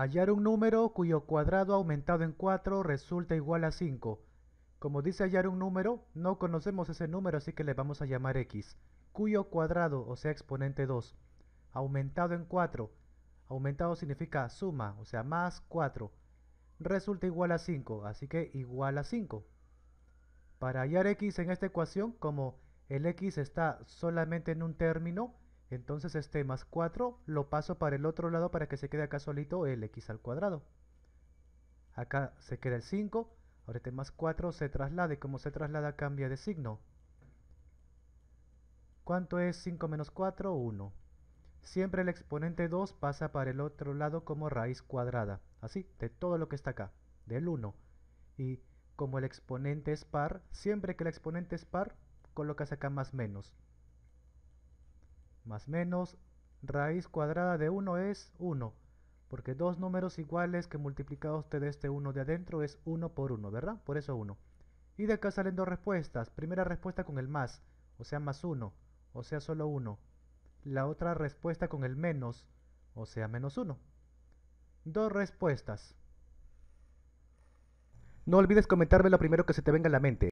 Hallar un número cuyo cuadrado aumentado en 4 resulta igual a 5. Como dice hallar un número, no conocemos ese número así que le vamos a llamar x, cuyo cuadrado, o sea exponente 2, aumentado en 4, aumentado significa suma, o sea más 4, resulta igual a 5, así que igual a 5. Para hallar x en esta ecuación, como el x está solamente en un término, entonces este más 4 lo paso para el otro lado para que se quede acá solito el x al cuadrado. Acá se queda el 5, ahora este más 4 se traslada y como se traslada cambia de signo. ¿Cuánto es 5 menos 4? 1. Siempre el exponente 2 pasa para el otro lado como raíz cuadrada, así, de todo lo que está acá, del 1. Y como el exponente es par, siempre que el exponente es par, colocas acá más menos más menos raíz cuadrada de 1 es 1, porque dos números iguales que multiplicados de este 1 de adentro es 1 por 1, ¿verdad? Por eso 1. Y de acá salen dos respuestas, primera respuesta con el más, o sea más 1, o sea solo 1. La otra respuesta con el menos, o sea menos 1. Dos respuestas. No olvides comentarme lo primero que se te venga a la mente.